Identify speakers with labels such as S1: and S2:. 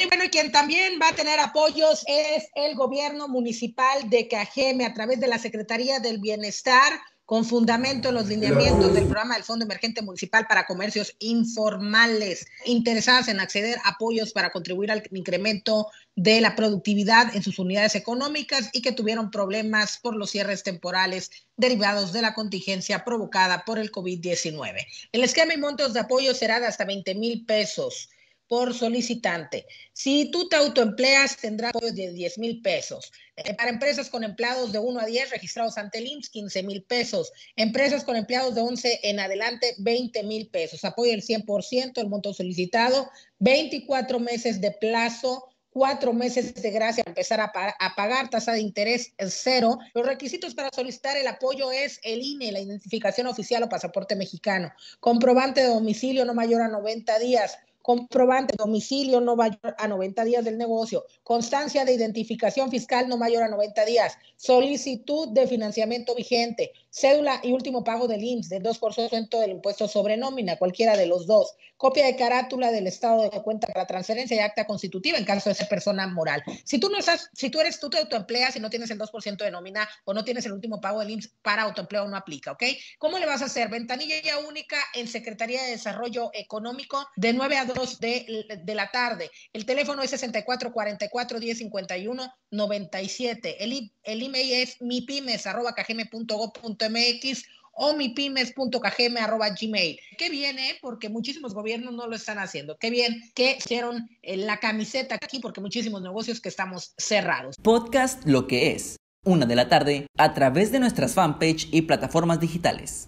S1: Y bueno, quien también va a tener apoyos es el gobierno municipal de Cajeme a través de la Secretaría del Bienestar con fundamento en los lineamientos del programa del Fondo Emergente Municipal para Comercios Informales, interesadas en acceder a apoyos para contribuir al incremento de la productividad en sus unidades económicas y que tuvieron problemas por los cierres temporales derivados de la contingencia provocada por el COVID-19. El esquema y montos de apoyo será de hasta 20 mil pesos por solicitante. Si tú te autoempleas, tendrás apoyo de 10 mil pesos. Eh, para empresas con empleados de 1 a 10 registrados ante el IMSS, 15 mil pesos. Empresas con empleados de 11 en adelante, 20 mil pesos. Apoyo del 100%, del monto solicitado, 24 meses de plazo cuatro meses de gracia empezar a, pagar tasa de interés cero. Los requisitos para solicitar el apoyo es el INE, la identificación oficial o pasaporte mexicano, comprobante de domicilio no mayor a 90 días, comprobante domicilio no mayor a 90 días del negocio, constancia de identificación fiscal no mayor a 90 días, solicitud de financiamiento vigente, cédula y último pago del IMSS del 2% del impuesto sobre nómina, cualquiera de los dos, copia de carátula del estado de cuenta para transferencia y acta constitutiva en caso de ser persona moral. Si tú no estás, si tú eres, tú te autoempleas y no tienes el 2% de nómina o no tienes el último pago del IMSS para autoempleo no aplica, ¿ok? ¿Cómo le vas a hacer? Ventanilla única en Secretaría de Desarrollo Económico de 9 a 2 de, de la tarde. El teléfono es 6444 1051 97. El, el email es mipymes.gov.mx o mipymes.kgm.gmail. Qué bien, ¿eh? porque muchísimos gobiernos no lo están haciendo. Qué bien que hicieron eh, la camiseta aquí, porque muchísimos negocios que estamos cerrados. Podcast Lo que es, una de la tarde, a través de nuestras fanpage y plataformas digitales.